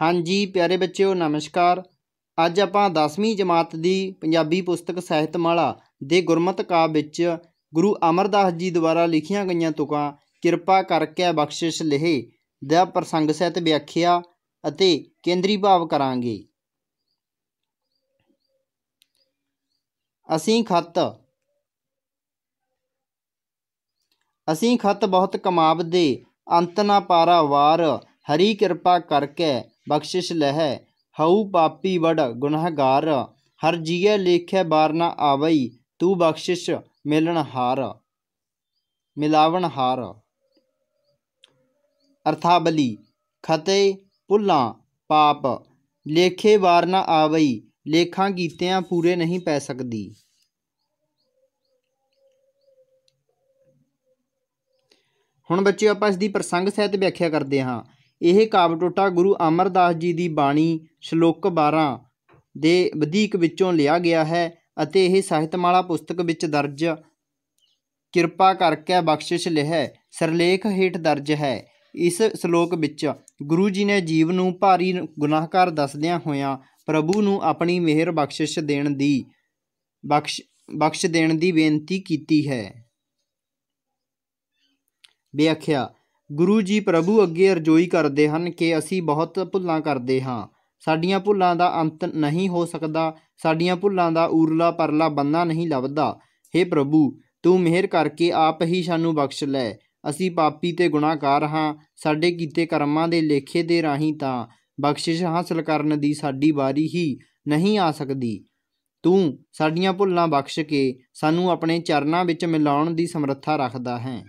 ਹਾਂਜੀ ਪਿਆਰੇ ਬੱਚਿਓ ਨਮਸਕਾਰ ਅੱਜ ਆਪਾਂ 10ਵੀਂ ਜਮਾਤ ਦੀ ਪੰਜਾਬੀ ਪੁਸਤਕ ਸਾਹਿਤਮਾਲਾ ਦੇ ਗੁਰਮਤਿ ਕਾਵਿ ਵਿੱਚ ਗੁਰੂ ਅਮਰਦਾਸ ਜੀ ਦੁਆਰਾ ਲਿਖੀਆਂ ਗਈਆਂ ਤੁਕਾਂ ਕਿਰਪਾ ਕਰਕੇ ਬਖਸ਼ਿਸ਼ ਲਿਹੇ ਦਾ ਪ੍ਰਸੰਗ ਸਹਿਤ ਵਿਆਖਿਆ ਅਤੇ ਕੇਂਦਰੀ ਭਾਵ ਕਰਾਂਗੇ ਅਸੀਂ ਖਤ ਅਸੀਂ ਖਤ ਬਹੁਤ ਕਮਾਬ ਦੇ ਅੰਤ ਨਾ ਪਾਰਾ ਵਾਰ ਹਰੀ ਕਿਰਪਾ ਕਰਕੇ बख्शिश लह हऊ पापी बड़ गुनहगार हर जिये लेखे बार न आवई तू बख्शिश मिलन हार मिलावन हार अर्थावली खते भुला पाप लेखे बार न आवई लेखा गीत्या पूरे नहीं पै सकती हूँ ਬੱਚਿਓ आप ਇਸ ਦੀ सहित व्याख्या करते हाँ ਇਹ ਕਾਵਿ ਟੋਟਾ ਗੁਰੂ ਅਮਰਦਾਸ ਜੀ ਦੀ ਬਾਣੀ ਸ਼ਲੋਕ 12 ਦੇ ਵਧੀਕ ਵਿੱਚੋਂ ਲਿਆ ਗਿਆ ਹੈ ਅਤੇ ਇਹ ਸਾਹਿਤਮਾਲਾ ਪੁਸਤਕ ਵਿੱਚ ਦਰਜ ਕਿਰਪਾ ਕਰਕੇ ਬਖਸ਼ਿਸ਼ ਲਿਹੈ ਸਰਲੇਖ ਹੇਠ ਦਰਜ ਹੈ ਇਸ ਸ਼ਲੋਕ ਵਿੱਚ ਗੁਰੂ ਜੀ ਨੇ ਜੀਵ ਨੂੰ ਭਾਰੀ ਗੁਨਾਹਗਾਰ ਦੱਸਦਿਆਂ ਹੋਇਆਂ ਪ੍ਰਭੂ ਨੂੰ ਆਪਣੀ ਮਿਹਰ ਬਖਸ਼ਿਸ਼ ਦੇਣ ਦੀ ਬਖਸ਼ ਬਖਸ਼ ਦੇਣ ਦੀ ਬੇਨਤੀ ਕੀਤੀ ਹੈ ਵਿਆਖਿਆ ਗੁਰੂ ਜੀ ਪ੍ਰਭੂ ਅੱਗੇ ਅਰਜ਼ੋਈ ਕਰਦੇ ਹਨ ਕਿ ਅਸੀਂ ਬਹੁਤ ਭੁੱਲਾਂ ਕਰਦੇ ਹਾਂ ਸਾਡੀਆਂ ਭੁੱਲਾਂ ਦਾ ਅੰਤ ਨਹੀਂ ਹੋ ਸਕਦਾ ਸਾਡੀਆਂ ਭੁੱਲਾਂ ਦਾ ਊਰਲਾ ਪਰਲਾ ਬੰਨਾ ਨਹੀਂ ਲੱਭਦਾ हे ਪ੍ਰਭੂ ਤੂੰ ਮਿਹਰ ਕਰਕੇ ਆਪ ਹੀ ਸਾਨੂੰ ਬਖਸ਼ ਲੈ ਅਸੀਂ ਪਾਪੀ ਤੇ ਗੁਨਾਹਗਾਰ ਹਾਂ ਸਾਡੇ ਕੀਤੇ ਕਰਮਾਂ ਦੇ ਲੇਖੇ ਦੇ ਰਾਹੀਂ ਤਾਂ ਬਖਸ਼ਿਸ਼ ਹਾਸਲ ਕਰਨ ਦੀ ਸਾਡੀ ਵਾਰੀ ਹੀ ਨਹੀਂ ਆ ਸਕਦੀ ਤੂੰ ਸਾਡੀਆਂ ਭੁੱਲਾਂ ਬਖਸ਼ ਕੇ ਸਾਨੂੰ ਆਪਣੇ ਚਰਨਾਂ ਵਿੱਚ ਮਿਲਾਉਣ ਦੀ ਸਮਰੱਥਾ ਰੱਖਦਾ ਹੈ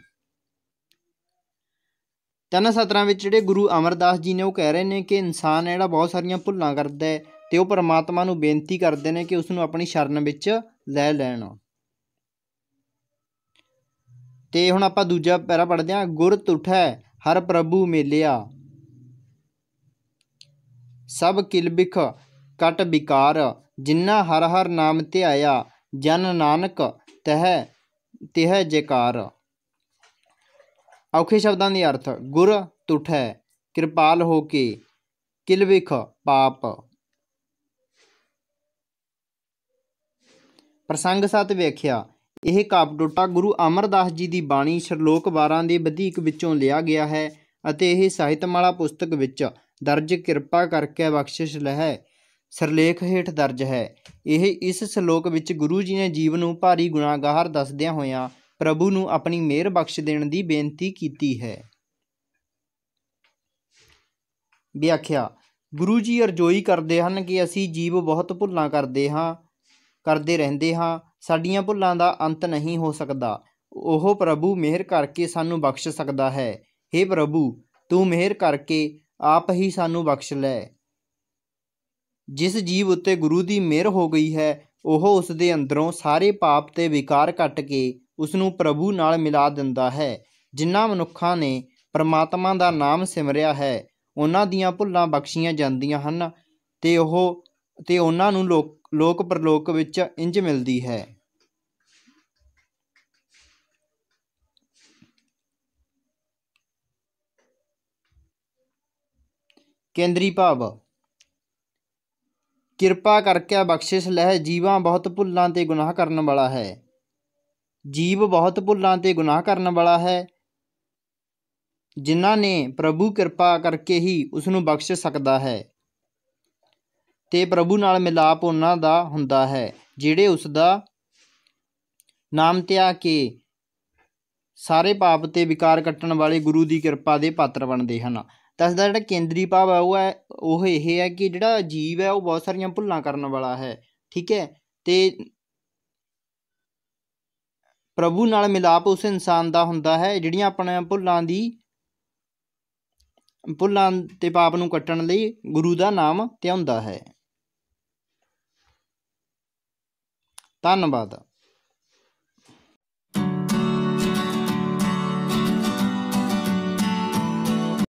ਤਨ 17 ਵਿੱਚ ਜਿਹੜੇ ਗੁਰੂ ਅਮਰਦਾਸ ਜੀ ਨੇ ਉਹ ਕਹਿ ਰਹੇ ਨੇ ਕਿ ਇਨਸਾਨ ਜਿਹੜਾ ਬਹੁਤ ਸਾਰੀਆਂ ਭੁੱਲਾਂ ਕਰਦਾ ਹੈ ਤੇ ਉਹ ਪਰਮਾਤਮਾ ਨੂੰ ਬੇਨਤੀ ਕਰਦੇ ਨੇ ਕਿ ਉਸ ਨੂੰ ਆਪਣੀ ਸ਼ਰਨ ਵਿੱਚ ਲੈ ਲੈਣ ਤੇ ਹੁਣ ਆਪਾਂ ਦੂਜਾ ਪੈਰਾ ਪੜ੍ਹਦੇ ਹਾਂ ਗੁਰ ਤੁਠੈ ਹਰ ਪ੍ਰਭੂ ਮੇਲਿਆ ਸਭ ਕਿਲਬਿਖ ਕਟ ਵਿਕਾਰ ਜਿਨ੍ਹਾਂ ਹਰ ਹਰ ਨਾਮ ਤੇ ਆਇਆ ਜਨ ਨਾਨਕ ਤਹ ਤਹ ਜੇਕਾਰ ਔਖੇ ਸ਼ਬਦਾਂ ਦੇ ਅਰਥ ਗੁਰ ਹੈ ਕਿਰਪਾਲ ਹੋ ਕੇ ਕਿਲਵਿਖ ਪਾਪ ਪ੍ਰਸੰਗ ਸਤ ਵੇਖਿਆ ਇਹ ਕਾਪ ਡੋਟਾ ਗੁਰੂ ਅਮਰਦਾਸ ਜੀ ਦੀ ਬਾਣੀ ਸ਼ਰਲੋਕ 12 ਦੇ ਵਧੇਕ ਵਿੱਚੋਂ ਲਿਆ ਗਿਆ ਹੈ ਅਤੇ ਇਹ ਸਾਹਿਤਮਾਲਾ ਪੁਸਤਕ ਵਿੱਚ ਦਰਜ ਕਿਰਪਾ ਕਰਕੇ ਬਖਸ਼ਿਸ਼ ਲਹਿ ਸਰਲੇਖ ਹੇਠ ਦਰਜ ਹੈ ਇਹ ਇਸ ਸ਼ਲੋਕ ਵਿੱਚ ਗੁਰੂ ਜੀ ਨੇ ਜੀਵ ਨੂੰ ਭਾਰੀ ਗੁਨਾਹਗਾਰ ਦੱਸਦਿਆਂ ਹੋਇਆਂ ਪ੍ਰਭੂ ਨੂੰ ਆਪਣੀ ਮਿਹਰ ਬਖਸ਼ ਦੇਣ ਦੀ ਬੇਨਤੀ ਕੀਤੀ ਹੈ ਵਿਆਖਿਆ ਗੁਰੂ ਜੀ ਅਰਜ਼ੋਈ ਕਰਦੇ ਹਨ ਕਿ ਅਸੀਂ ਜੀਵ ਬਹੁਤ ਭੁੱਲਾਂ ਕਰਦੇ ਹਾਂ ਕਰਦੇ ਰਹਿੰਦੇ ਹਾਂ ਸਾਡੀਆਂ ਭੁੱਲਾਂ ਦਾ ਅੰਤ ਨਹੀਂ ਹੋ ਸਕਦਾ ਉਹ ਪ੍ਰਭੂ ਮਿਹਰ ਕਰਕੇ ਸਾਨੂੰ ਬਖਸ਼ ਸਕਦਾ ਹੈ हे ਪ੍ਰਭੂ ਤੂੰ ਮਿਹਰ ਕਰਕੇ ਆਪ ਹੀ ਸਾਨੂੰ ਬਖਸ਼ ਲੈ ਜਿਸ ਜੀਵ ਉੱਤੇ ਗੁਰੂ ਦੀ ਮਿਹਰ ਹੋ ਗਈ ਹੈ ਉਹ ਉਸ ਦੇ ਅੰਦਰੋਂ ਸਾਰੇ ਪਾਪ ਤੇ ਵਿਕਾਰ ਕੱਟ ਕੇ ਉਸ ਨੂੰ ਪ੍ਰਭੂ ਨਾਲ ਮਿਲਾ ਦਿੰਦਾ ਹੈ ਜਿਨ੍ਹਾਂ ਮਨੁੱਖਾਂ ਨੇ ਪਰਮਾਤਮਾ ਦਾ ਨਾਮ ਸਿਮਰਿਆ ਹੈ ਉਹਨਾਂ ਦੀਆਂ ਭੁੱਲਾਂ ਬਖਸ਼ੀਆਂ ਜਾਂਦੀਆਂ ਹਨ ਤੇ ਉਹ ਤੇ ਉਹਨਾਂ ਨੂੰ ਲੋਕ ਲੋਕ ਪਰਲੋਕ ਵਿੱਚ ਇੰਜ ਮਿਲਦੀ ਹੈ ਕੇਂਦਰੀ ਭਾਵ ਕਿਰਪਾ ਕਰਕੇ ਬਖਸ਼ਿਸ਼ ਲੈ ਜੀਵਾਂ ਬਹੁਤ ਭੁੱਲਾਂ ਤੇ ਗੁਨਾਹ ਕਰਨ ਵਾਲਾ ਹੈ ਜੀਵ ਬਹੁਤ ਭੁੱਲਾਂ ਤੇ ਗੁਨਾਹ ਕਰਨ ਵਾਲਾ ਹੈ ਜਿਨ੍ਹਾਂ ਨੇ ਪ੍ਰਭੂ ਕਿਰਪਾ ਕਰਕੇ ਹੀ ਉਸ ਨੂੰ ਬਖਸ਼ ਸਕਦਾ ਹੈ ਤੇ ਪ੍ਰਭੂ ਨਾਲ ਮਿਲਾਪ ਉਹਨਾਂ ਦਾ ਹੁੰਦਾ ਹੈ ਜਿਹੜੇ ਉਸ ਦਾ ਨਾਮ ਤਿਆ ਕੇ ਸਾਰੇ ਪਾਪ ਤੇ ਵਿਕਾਰ ਕੱਟਣ ਵਾਲੇ ਗੁਰੂ ਦੀ ਕਿਰਪਾ ਦੇ ਪਾਤਰ ਬਣਦੇ ਹਨ ਦੱਸਦਾ ਜਿਹੜਾ ਕੇਂਦਰੀ ਭਾਵ ਹੈ ਉਹ ਹੈ ਉਹ ਇਹ ਹੈ ਕਿ ਜਿਹੜਾ ਜੀਵ ਹੈ ਉਹ ਬਹੁਤ ਸਾਰੀਆਂ ਭੁੱਲਾਂ ਕਰਨ ਵਾਲਾ ਹੈ ਠੀਕ ਹੈ ਤੇ ਪ੍ਰਭੂ ਨਾਲ ਮਿਲਾਪ ਉਸ ਇਨਸਾਨ ਦਾ ਹੁੰਦਾ ਹੈ ਜਿਹੜੀਆਂ ਆਪਣੇ ਭੁੱਲਾਂ ਦੀ ਭੁੱਲਾਂ ਤੇ ਪਾਪ ਨੂੰ ਕੱਟਣ ਲਈ ਗੁਰੂ ਦਾ ਨਾਮ ਧਿਆਉਂਦਾ ਹੈ ਧੰਨਵਾਦ